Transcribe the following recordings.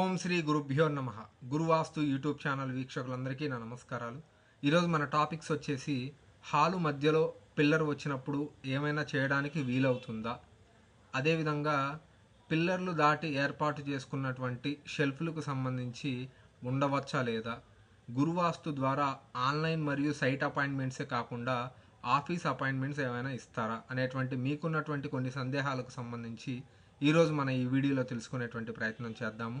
ఓం శ్రీ గురుభ్యో నమ గురువాస్తు YouTube channel వీక్షకులందరికీ నా నమస్కారాలు ఈరోజు మన టాపిక్స్ వచ్చేసి హాలు మధ్యలో పిల్లర్ వచ్చినప్పుడు ఏమైనా చేయడానికి వీలవుతుందా అదేవిధంగా పిల్లర్లు దాటి ఏర్పాటు చేసుకున్నటువంటి షెల్ఫ్లకు సంబంధించి ఉండవచ్చా లేదా గురువాస్తు ద్వారా ఆన్లైన్ మరియు సైట్ అపాయింట్మెంట్సే కాకుండా ఆఫీస్ అపాయింట్మెంట్స్ ఏమైనా ఇస్తారా అనేటువంటి మీకున్నటువంటి కొన్ని సందేహాలకు సంబంధించి ఈరోజు మనం ఈ వీడియోలో తెలుసుకునేటువంటి ప్రయత్నం చేద్దాము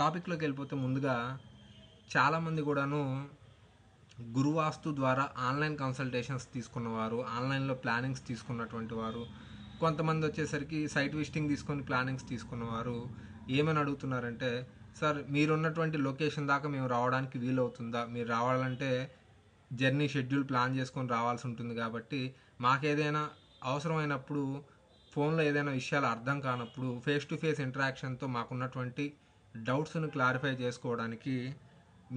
టాపిక్లోకి వెళ్ళిపోతే ముందుగా చాలామంది కూడాను గురువాస్తు ద్వారా ఆన్లైన్ కన్సల్టేషన్స్ తీసుకున్నవారు ఆన్లైన్లో ప్లానింగ్స్ తీసుకున్నటువంటి వారు కొంతమంది వచ్చేసరికి సైట్ విజిటింగ్ తీసుకొని ప్లానింగ్స్ తీసుకున్నవారు ఏమని అడుగుతున్నారంటే సార్ మీరున్నటువంటి లొకేషన్ దాకా మేము రావడానికి వీలవుతుందా మీరు రావాలంటే జర్నీ షెడ్యూల్ ప్లాన్ చేసుకొని రావాల్సి ఉంటుంది కాబట్టి మాకేదైనా అవసరమైనప్పుడు ఫోన్లో ఏదైనా విషయాలు అర్థం కానప్పుడు ఫేస్ టు ఫేస్ ఇంటరాక్షన్తో మాకున్నటువంటి డౌట్స్ను క్లారిఫై చేసుకోవడానికి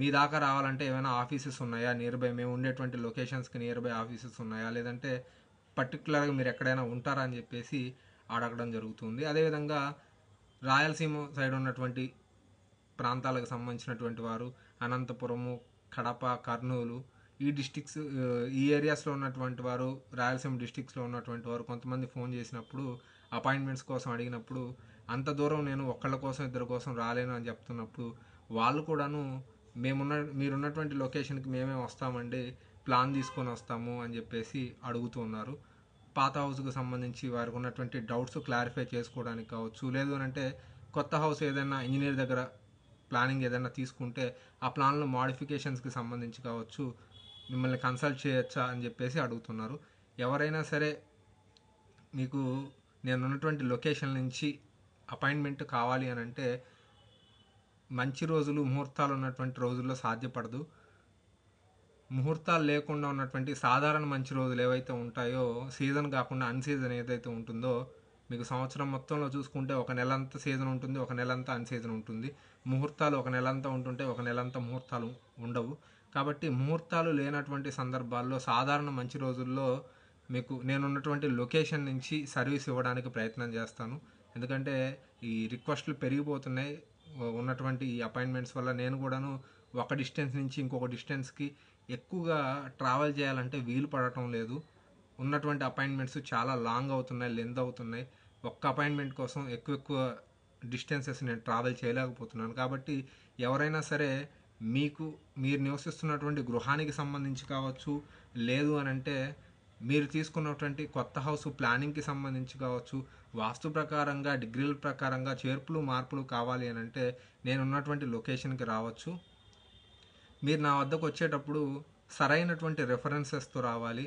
మీ దాకా రావాలంటే ఏమైనా ఆఫీసెస్ ఉన్నాయా నియర్ బై మేము ఉండేటువంటి లొకేషన్స్కి నియర్ బై ఆఫీసెస్ ఉన్నాయా లేదంటే పర్టికులర్గా మీరు ఎక్కడైనా ఉంటారా అని చెప్పేసి అడగడం జరుగుతుంది అదేవిధంగా రాయలసీమ సైడ్ ఉన్నటువంటి ప్రాంతాలకు సంబంధించినటువంటి వారు అనంతపురము కడప కర్నూలు ఈ డిస్టిక్స్ ఈ ఏరియాస్లో ఉన్నటువంటి వారు రాయలసీమ డిస్టిక్స్లో ఉన్నటువంటి వారు కొంతమంది ఫోన్ చేసినప్పుడు అపాయింట్మెంట్స్ కోసం అడిగినప్పుడు అంత దూరం నేను ఒక్కళ్ళ కోసం ఇద్దరి కోసం రాలేను అని చెప్తున్నప్పుడు వాళ్ళు కూడాను మేమున్న మీరున్నటువంటి లొకేషన్కి మేమే వస్తామండి ప్లాన్ తీసుకొని వస్తాము అని చెప్పేసి అడుగుతూ ఉన్నారు పాత హౌస్కి సంబంధించి వారికి ఉన్నటువంటి డౌట్స్ క్లారిఫై చేసుకోవడానికి కావచ్చు లేదు అంటే కొత్త హౌస్ ఏదైనా ఇంజనీర్ దగ్గర ప్లానింగ్ ఏదైనా తీసుకుంటే ఆ ప్లాన్లో మాడిఫికేషన్స్కి సంబంధించి కావచ్చు మిమ్మల్ని కన్సల్ట్ చేయొచ్చా అని చెప్పేసి అడుగుతున్నారు ఎవరైనా సరే మీకు నేను ఉన్నటువంటి లొకేషన్ నుంచి అపాయింట్మెంట్ కావాలి అని అంటే మంచి రోజులు ముహూర్తాలు ఉన్నటువంటి రోజుల్లో సాధ్యపడదు ముహూర్తాలు లేకుండా ఉన్నటువంటి సాధారణ మంచి రోజులు ఏవైతే ఉంటాయో సీజన్ కాకుండా అన్ సీజన్ ఏదైతే ఉంటుందో మీకు సంవత్సరం మొత్తంలో చూసుకుంటే ఒక నెల అంతా సీజన్ ఉంటుంది ఒక నెల అంతా అన్ సీజన్ ఉంటుంది ముహూర్తాలు ఒక నెల అంతా ఉంటుంటే ఒక నెల అంతా ముహూర్తాలు ఉండవు కాబట్టి ముహూర్తాలు లేనటువంటి సందర్భాల్లో సాధారణ మంచి రోజుల్లో మీకు నేనున్నటువంటి లొకేషన్ నుంచి సర్వీస్ ఇవ్వడానికి ప్రయత్నం చేస్తాను ఎందుకంటే ఈ రిక్వెస్ట్లు పెరిగిపోతున్నాయి ఉన్నటువంటి ఈ అపాయింట్మెంట్స్ వల్ల నేను కూడాను ఒక డిస్టెన్స్ నుంచి ఇంకొక డిస్టెన్స్కి ఎక్కువగా ట్రావెల్ చేయాలంటే వీలు పడటం లేదు ఉన్నటువంటి అపాయింట్మెంట్స్ చాలా లాంగ్ అవుతున్నాయి లెంత్ అవుతున్నాయి ఒక్క అపాయింట్మెంట్ కోసం ఎక్కువ ఎక్కువ డిస్టెన్సెస్ నేను ట్రావెల్ చేయలేకపోతున్నాను కాబట్టి ఎవరైనా సరే మీకు మీరు నివసిస్తున్నటువంటి గృహానికి సంబంధించి కావచ్చు లేదు అని అంటే మీరు తీసుకున్నటువంటి కొత్త హౌస్ ప్లానింగ్కి సంబంధించి కావచ్చు వాస్తు ప్రకారంగా డిగ్రీల ప్రకారంగా చేర్పులు మార్పులు కావాలి అని అంటే నేను ఉన్నటువంటి లొకేషన్కి రావచ్చు మీరు నా వద్దకు వచ్చేటప్పుడు సరైనటువంటి రెఫరెన్సెస్తో రావాలి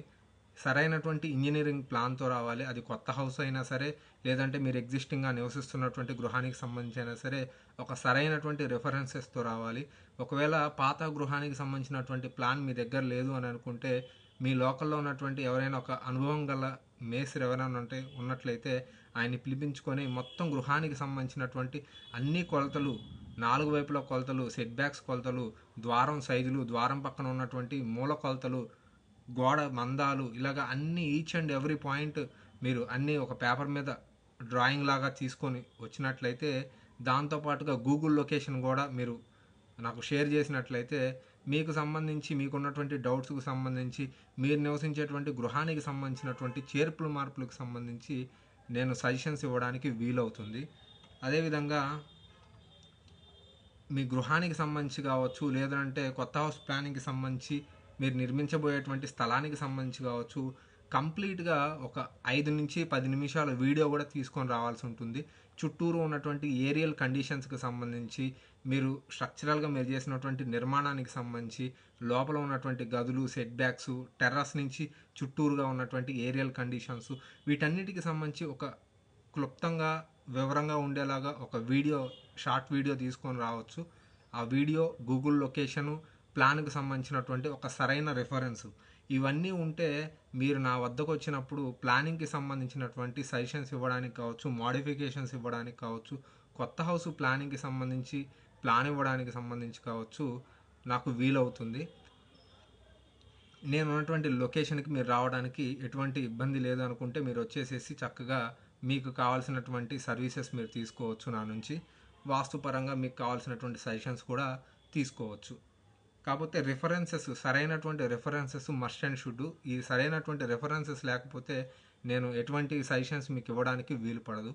సరైనటువంటి ఇంజనీరింగ్ ప్లాన్తో రావాలి అది కొత్త హౌస్ అయినా సరే లేదంటే మీరు ఎగ్జిస్టింగ్గా నివసిస్తున్నటువంటి గృహానికి సంబంధించి అయినా సరే ఒక సరైనటువంటి రెఫరెన్సెస్తో రావాలి ఒకవేళ పాత గృహానికి సంబంధించినటువంటి ప్లాన్ మీ దగ్గర లేదు అని అనుకుంటే మీ లోకల్లో ఉన్నటువంటి ఎవరైనా ఒక అనుభవం గల మేస్త్రి ఎవరైనా ఉంటే ఉన్నట్లయితే ఆయన్ని పిలిపించుకొని మొత్తం గృహానికి సంబంధించినటువంటి అన్ని కొలతలు నాలుగు వైపుల కొలతలు సెట్ బ్యాక్స్ కొలతలు ద్వారం సైజులు ద్వారం పక్కన ఉన్నటువంటి మూల కొలతలు గోడ మందాలు ఇలాగ అన్ని ఈచ్ అండ్ ఎవ్రీ పాయింట్ మీరు అన్నీ ఒక పేపర్ మీద డ్రాయింగ్ లాగా తీసుకొని వచ్చినట్లయితే దాంతోపాటుగా గూగుల్ లొకేషన్ కూడా మీరు నాకు షేర్ చేసినట్లయితే మీకు సంబంధించి మీకున్నటువంటి డౌట్స్కు సంబంధించి మీరు నివసించేటువంటి గృహానికి సంబంధించినటువంటి చేర్పులు మార్పులకు సంబంధించి నేను సజెషన్స్ ఇవ్వడానికి వీలవుతుంది అదేవిధంగా మీ గృహానికి సంబంధించి కావచ్చు లేదంటే కొత్త హౌస్ ప్లానింగ్కి సంబంధించి మీరు నిర్మించబోయేటువంటి స్థలానికి సంబంధించి కావచ్చు కంప్లీట్గా ఒక ఐదు నుంచి పది నిమిషాల వీడియో కూడా తీసుకొని రావాల్సి ఉంటుంది చుట్టూరు ఉన్నటువంటి ఏరియల్ కండిషన్స్కి సంబంధించి మీరు స్ట్రక్చరల్గా మీరు చేసినటువంటి నిర్మాణానికి సంబంధించి లోపల ఉన్నటువంటి గదులు సెట్ బ్యాక్స్ టెర్రస్ నుంచి చుట్టూరుగా ఉన్నటువంటి ఏరియల్ కండిషన్స్ వీటన్నిటికి సంబంధించి ఒక క్లుప్తంగా వివరంగా ఉండేలాగా ఒక వీడియో షార్ట్ వీడియో తీసుకొని రావచ్చు ఆ వీడియో గూగుల్ లొకేషను ప్లాన్కు సంబంధించినటువంటి ఒక సరైన రిఫరెన్సు ఇవన్నీ ఉంటే మీరు నా వద్దకు వచ్చినప్పుడు ప్లానింగ్కి సంబంధించినటువంటి సజెషన్స్ ఇవ్వడానికి కావచ్చు మాడిఫికేషన్స్ ఇవ్వడానికి కావచ్చు కొత్త హౌస్ ప్లానింగ్కి సంబంధించి ప్లాన్ ఇవ్వడానికి సంబంధించి కావచ్చు నాకు వీలవుతుంది నేను ఉన్నటువంటి లొకేషన్కి మీరు రావడానికి ఎటువంటి ఇబ్బంది లేదు అనుకుంటే మీరు వచ్చేసేసి చక్కగా మీకు కావాల్సినటువంటి సర్వీసెస్ మీరు తీసుకోవచ్చు నా నుంచి వాస్తుపరంగా మీకు కావాల్సినటువంటి సజెషన్స్ కూడా తీసుకోవచ్చు కాకపోతే రిఫరెన్సెస్ సరైనటువంటి రిఫరెన్సెస్ మస్ట్ అండ్ షుడ్ ఈ సరైనటువంటి రిఫరెన్సెస్ లేకపోతే నేను ఎటువంటి సజెషన్స్ మీకు ఇవ్వడానికి వీలు పడదు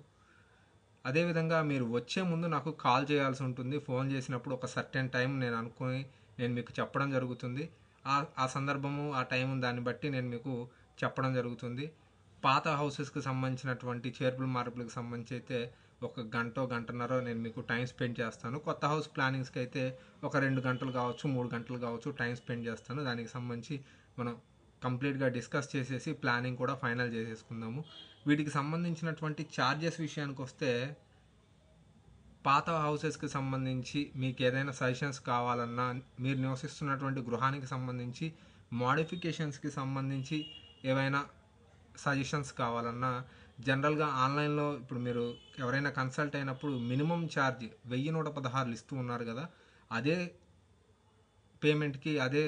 అదేవిధంగా మీరు వచ్చే ముందు నాకు కాల్ చేయాల్సి ఉంటుంది ఫోన్ చేసినప్పుడు ఒక సర్టెన్ టైం నేను అనుకుని నేను మీకు చెప్పడం జరుగుతుంది ఆ సందర్భము ఆ టైం దాన్ని బట్టి నేను మీకు చెప్పడం జరుగుతుంది పాత హౌసెస్కి సంబంధించినటువంటి చేర్పులు మార్పులకు సంబంధించి అయితే ఒక గంట గంటన్నర నేను మీకు టైం స్పెండ్ చేస్తాను కొత్త హౌస్ ప్లానింగ్స్కి అయితే ఒక రెండు గంటలు కావచ్చు మూడు గంటలు కావచ్చు టైం స్పెండ్ చేస్తాను దానికి సంబంధించి మనం కంప్లీట్గా డిస్కస్ చేసేసి ప్లానింగ్ కూడా ఫైనల్ చేసేసుకుందాము వీటికి సంబంధించినటువంటి ఛార్జెస్ విషయానికి వస్తే పాత హౌసెస్కి సంబంధించి మీకు ఏదైనా సజెషన్స్ కావాలన్నా మీరు నివసిస్తున్నటువంటి గృహానికి సంబంధించి మోడిఫికేషన్స్కి సంబంధించి ఏవైనా సజెషన్స్ కావాలన్నా జనరల్గా ఆన్లైన్లో ఇప్పుడు మీరు ఎవరైనా కన్సల్ట్ అయినప్పుడు మినిమం ఛార్జ్ వెయ్యి నూట పదహారులు ఇస్తూ ఉన్నారు కదా అదే పేమెంట్కి అదే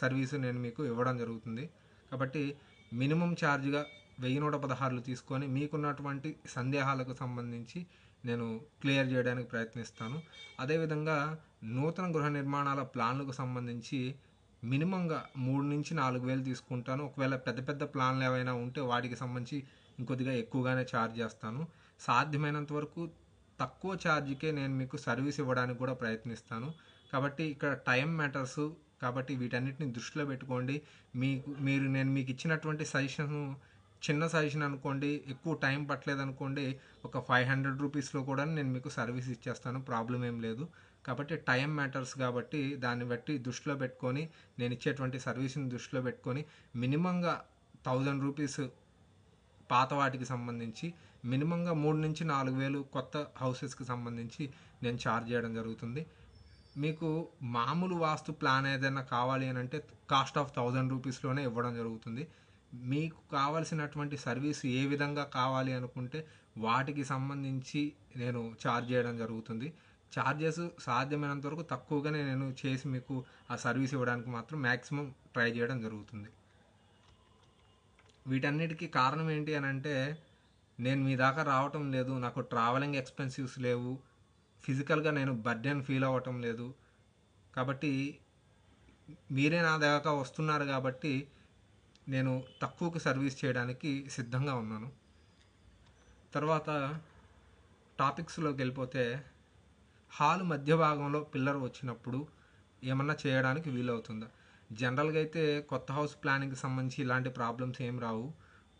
సర్వీసు నేను మీకు ఇవ్వడం జరుగుతుంది కాబట్టి మినిమం ఛార్జ్గా వెయ్యి నూట పదహారులు తీసుకొని మీకున్నటువంటి సందేహాలకు సంబంధించి నేను క్లియర్ చేయడానికి ప్రయత్నిస్తాను అదేవిధంగా నూతన గృహ నిర్మాణాల ప్లాన్లకు సంబంధించి మినిమంగా మూడు నుంచి నాలుగు వేలు తీసుకుంటాను ఒకవేళ పెద్ద పెద్ద ప్లాన్లు ఏవైనా ఉంటే వాటికి సంబంధించి ఇంకొద్దిగా ఎక్కువగానే ఛార్జ్ చేస్తాను సాధ్యమైనంత వరకు తక్కువ ఛార్జ్కే నేను మీకు సర్వీస్ ఇవ్వడానికి కూడా ప్రయత్నిస్తాను కాబట్టి ఇక్కడ టైం మ్యాటర్స్ కాబట్టి వీటన్నిటిని దృష్టిలో పెట్టుకోండి మీకు మీరు నేను మీకు ఇచ్చినటువంటి సజెషన్ చిన్న సజెషన్ అనుకోండి ఎక్కువ టైం పట్టలేదు అనుకోండి ఒక ఫైవ్ హండ్రెడ్ రూపీస్లో కూడా నేను మీకు సర్వీస్ ఇచ్చేస్తాను ప్రాబ్లం ఏం లేదు కాబట్టి టైం మ్యాటర్స్ కాబట్టి దాన్ని బట్టి దృష్టిలో పెట్టుకొని నేను ఇచ్చేటువంటి సర్వీస్ని దృష్టిలో పెట్టుకొని మినిమంగా థౌజండ్ రూపీస్ పాత వాటికి సంబంధించి మినిమంగా మూడు నుంచి నాలుగు వేలు కొత్త హౌసెస్కి సంబంధించి నేను ఛార్జ్ చేయడం జరుగుతుంది మీకు మామూలు వాస్తు ప్లాన్ ఏదైనా కావాలి అని అంటే కాస్ట్ ఆఫ్ థౌజండ్ రూపీస్లోనే ఇవ్వడం జరుగుతుంది మీకు కావలసినటువంటి సర్వీస్ ఏ విధంగా కావాలి అనుకుంటే వాటికి సంబంధించి నేను ఛార్జ్ చేయడం జరుగుతుంది ఛార్జెస్ సాధ్యమైనంత వరకు తక్కువగానే నేను చేసి మీకు ఆ సర్వీస్ ఇవ్వడానికి మాత్రం మ్యాక్సిమం ట్రై చేయడం జరుగుతుంది వీటన్నిటికీ కారణం ఏంటి అని అంటే నేను మీ దాకా రావటం లేదు నాకు ట్రావెలింగ్ ఎక్స్పెన్సివ్స్ లేవు ఫిజికల్గా నేను బర్డెన్ ఫీల్ అవ్వటం లేదు కాబట్టి మీరే నా దాకా వస్తున్నారు కాబట్టి నేను తక్కువకి సర్వీస్ చేయడానికి సిద్ధంగా ఉన్నాను తర్వాత టాపిక్స్లోకి వెళ్ళిపోతే హాల్ మధ్య భాగంలో పిల్లర్ వచ్చినప్పుడు ఏమన్నా చేయడానికి వీలవుతుందా జనరల్గా అయితే కొత్త హౌస్ ప్లానింగ్కి సంబంధించి ఇలాంటి ప్రాబ్లమ్స్ ఏం రావు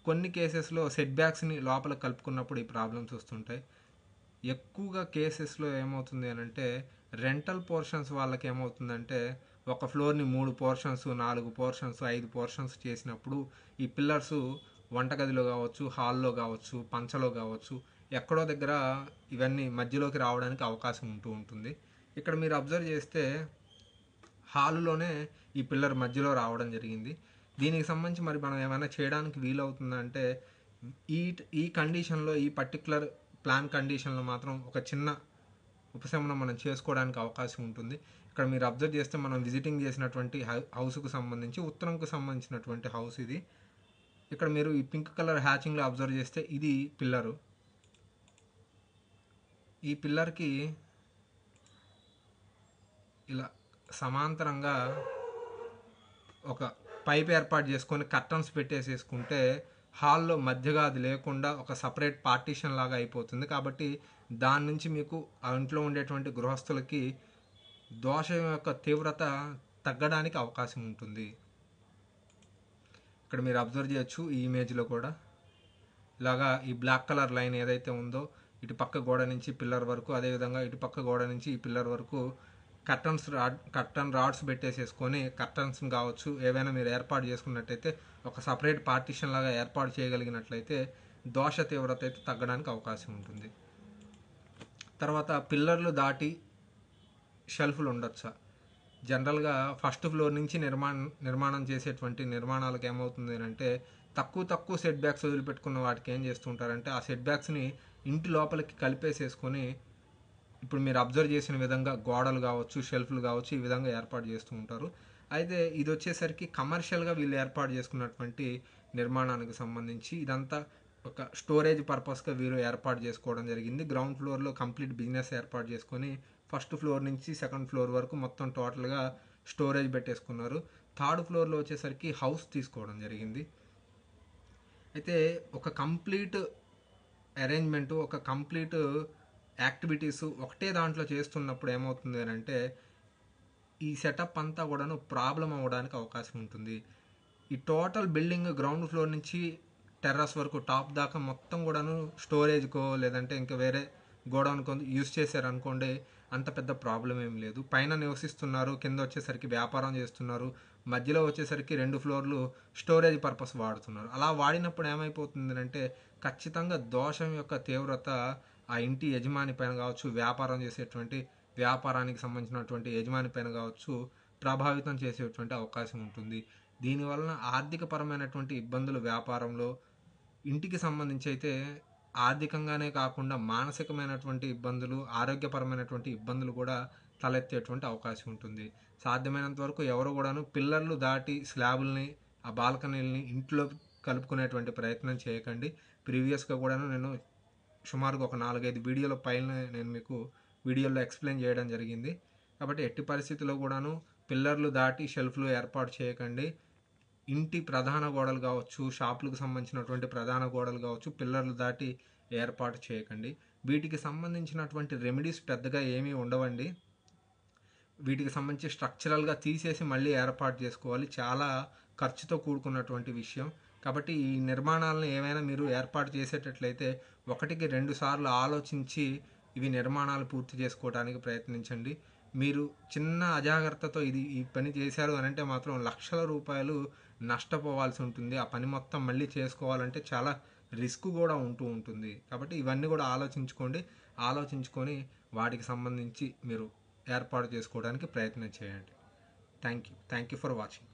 కొన్ని కేసెస్లో సెట్ బ్యాక్స్ని లోపల కలుపుకున్నప్పుడు ఈ ప్రాబ్లమ్స్ వస్తుంటాయి ఎక్కువగా కేసెస్లో ఏమవుతుంది అని అంటే రెంటల్ పోర్షన్స్ వాళ్ళకి ఏమవుతుందంటే ఒక ఫ్లోర్ని మూడు పోర్షన్స్ నాలుగు పోర్షన్స్ ఐదు పోర్షన్స్ చేసినప్పుడు ఈ పిల్లర్స్ వంటగదిలో కావచ్చు హాల్లో కావచ్చు పంచలో కావచ్చు ఎక్కడో దగ్గర ఇవన్నీ మధ్యలోకి రావడానికి అవకాశం ఉంటూ ఉంటుంది ఇక్కడ మీరు అబ్జర్వ్ చేస్తే హాలులోనే ఈ పిల్లర్ మధ్యలో రావడం జరిగింది దీనికి సంబంధించి మరి మనం ఏమైనా చేయడానికి అవుతుందా అంటే ఈ ఈ కండిషన్లో ఈ పర్టికులర్ ప్లాన్ కండిషన్లో మాత్రం ఒక చిన్న ఉపశమనం మనం చేసుకోవడానికి అవకాశం ఉంటుంది ఇక్కడ మీరు అబ్జర్వ్ చేస్తే మనం విజిటింగ్ చేసినటువంటి హౌస్కు సంబంధించి ఉత్తరంకు సంబంధించినటువంటి హౌస్ ఇది ఇక్కడ మీరు ఈ పింక్ కలర్ హ్యాచింగ్లో అబ్జర్వ్ చేస్తే ఇది పిల్లరు ఈ పిల్లర్కి ఇలా సమాంతరంగా ఒక పైప్ ఏర్పాటు చేసుకొని కర్టన్స్ పెట్టేసేసుకుంటే హాల్లో మధ్యగా అది లేకుండా ఒక సపరేట్ పార్టీషన్ లాగా అయిపోతుంది కాబట్టి దాని నుంచి మీకు ఆ ఇంట్లో ఉండేటువంటి గృహస్థులకి దోషం యొక్క తీవ్రత తగ్గడానికి అవకాశం ఉంటుంది ఇక్కడ మీరు అబ్జర్వ్ చేయొచ్చు ఈ ఇమేజ్లో కూడా ఇలాగా ఈ బ్లాక్ కలర్ లైన్ ఏదైతే ఉందో ఇటు పక్క గోడ నుంచి పిల్లర్ వరకు అదేవిధంగా ఇటు పక్క గోడ నుంచి ఈ పిల్లర్ వరకు కర్టన్స్ రాడ్ కర్టన్ రాడ్స్ పెట్టేసేసుకొని కర్టన్స్ కావచ్చు ఏవైనా మీరు ఏర్పాటు చేసుకున్నట్టయితే ఒక సపరేట్ పార్టీషన్ లాగా ఏర్పాటు చేయగలిగినట్లయితే దోష తీవ్రత అయితే తగ్గడానికి అవకాశం ఉంటుంది తర్వాత పిల్లర్లు దాటి షెల్ఫ్లు ఉండొచ్చా జనరల్గా ఫస్ట్ ఫ్లోర్ నుంచి నిర్మాణం నిర్మాణం చేసేటువంటి నిర్మాణాలకు ఏమవుతుంది అంటే తక్కువ తక్కువ సెట్ బ్యాక్స్ వదిలిపెట్టుకున్న వాటికి ఏం చేస్తుంటారంటే ఆ సెట్ బ్యాక్స్ని ఇంటి లోపలికి కలిపేసేసుకొని ఇప్పుడు మీరు అబ్జర్వ్ చేసిన విధంగా గోడలు కావచ్చు షెల్ఫ్లు కావచ్చు ఈ విధంగా ఏర్పాటు చేస్తూ ఉంటారు అయితే ఇది వచ్చేసరికి కమర్షియల్గా వీళ్ళు ఏర్పాటు చేసుకున్నటువంటి నిర్మాణానికి సంబంధించి ఇదంతా ఒక స్టోరేజ్ పర్పస్గా వీరు ఏర్పాటు చేసుకోవడం జరిగింది గ్రౌండ్ ఫ్లోర్లో కంప్లీట్ బిజినెస్ ఏర్పాటు చేసుకొని ఫస్ట్ ఫ్లోర్ నుంచి సెకండ్ ఫ్లోర్ వరకు మొత్తం టోటల్గా స్టోరేజ్ పెట్టేసుకున్నారు థర్డ్ ఫ్లోర్లో వచ్చేసరికి హౌస్ తీసుకోవడం జరిగింది అయితే ఒక కంప్లీట్ అరేంజ్మెంట్ ఒక కంప్లీట్ యాక్టివిటీస్ ఒకటే దాంట్లో చేస్తున్నప్పుడు ఏమవుతుంది అని అంటే ఈ సెటప్ అంతా కూడాను ప్రాబ్లం అవ్వడానికి అవకాశం ఉంటుంది ఈ టోటల్ బిల్డింగ్ గ్రౌండ్ ఫ్లోర్ నుంచి టెర్రస్ వరకు టాప్ దాకా మొత్తం కూడాను స్టోరేజ్కో లేదంటే ఇంకా వేరే గోడౌన్కో యూస్ చేశారనుకోండి అంత పెద్ద ప్రాబ్లం ఏం లేదు పైన నివసిస్తున్నారు కింద వచ్చేసరికి వ్యాపారం చేస్తున్నారు మధ్యలో వచ్చేసరికి రెండు ఫ్లోర్లు స్టోరేజ్ పర్పస్ వాడుతున్నారు అలా వాడినప్పుడు ఏమైపోతుందంటే ఖచ్చితంగా దోషం యొక్క తీవ్రత ఆ ఇంటి యజమాని పైన కావచ్చు వ్యాపారం చేసేటువంటి వ్యాపారానికి సంబంధించినటువంటి యజమాని పైన కావచ్చు ప్రభావితం చేసేటువంటి అవకాశం ఉంటుంది దీనివలన ఆర్థికపరమైనటువంటి ఇబ్బందులు వ్యాపారంలో ఇంటికి సంబంధించి అయితే ఆర్థికంగానే కాకుండా మానసికమైనటువంటి ఇబ్బందులు ఆరోగ్యపరమైనటువంటి ఇబ్బందులు కూడా తలెత్తేటువంటి అవకాశం ఉంటుంది సాధ్యమైనంత వరకు ఎవరు కూడాను పిల్లర్లు దాటి స్లాబుల్ని ఆ బాల్కనీల్ని ఇంట్లో కలుపుకునేటువంటి ప్రయత్నం చేయకండి ప్రీవియస్గా కూడాను నేను సుమారుగా ఒక నాలుగైదు వీడియోల పైన నేను మీకు వీడియోలో ఎక్స్ప్లెయిన్ చేయడం జరిగింది కాబట్టి ఎట్టి పరిస్థితిలో కూడాను పిల్లర్లు దాటి షెల్ఫ్లు ఏర్పాటు చేయకండి ఇంటి ప్రధాన గోడలు కావచ్చు షాపులకు సంబంధించినటువంటి ప్రధాన గోడలు కావచ్చు పిల్లర్లు దాటి ఏర్పాటు చేయకండి వీటికి సంబంధించినటువంటి రెమెడీస్ పెద్దగా ఏమీ ఉండవండి వీటికి సంబంధించి స్ట్రక్చరల్గా తీసేసి మళ్ళీ ఏర్పాటు చేసుకోవాలి చాలా ఖర్చుతో కూడుకున్నటువంటి విషయం కాబట్టి ఈ నిర్మాణాలను ఏవైనా మీరు ఏర్పాటు చేసేటట్లయితే ఒకటికి రెండు సార్లు ఆలోచించి ఇవి నిర్మాణాలు పూర్తి చేసుకోవడానికి ప్రయత్నించండి మీరు చిన్న అజాగ్రత్తతో ఇది ఈ పని చేశారు అని అంటే మాత్రం లక్షల రూపాయలు నష్టపోవాల్సి ఉంటుంది ఆ పని మొత్తం మళ్ళీ చేసుకోవాలంటే చాలా రిస్క్ కూడా ఉంటూ ఉంటుంది కాబట్టి ఇవన్నీ కూడా ఆలోచించుకోండి ఆలోచించుకొని వాటికి సంబంధించి మీరు ఏర్పాటు చేసుకోవడానికి ప్రయత్నం చేయండి thank you thank you for watching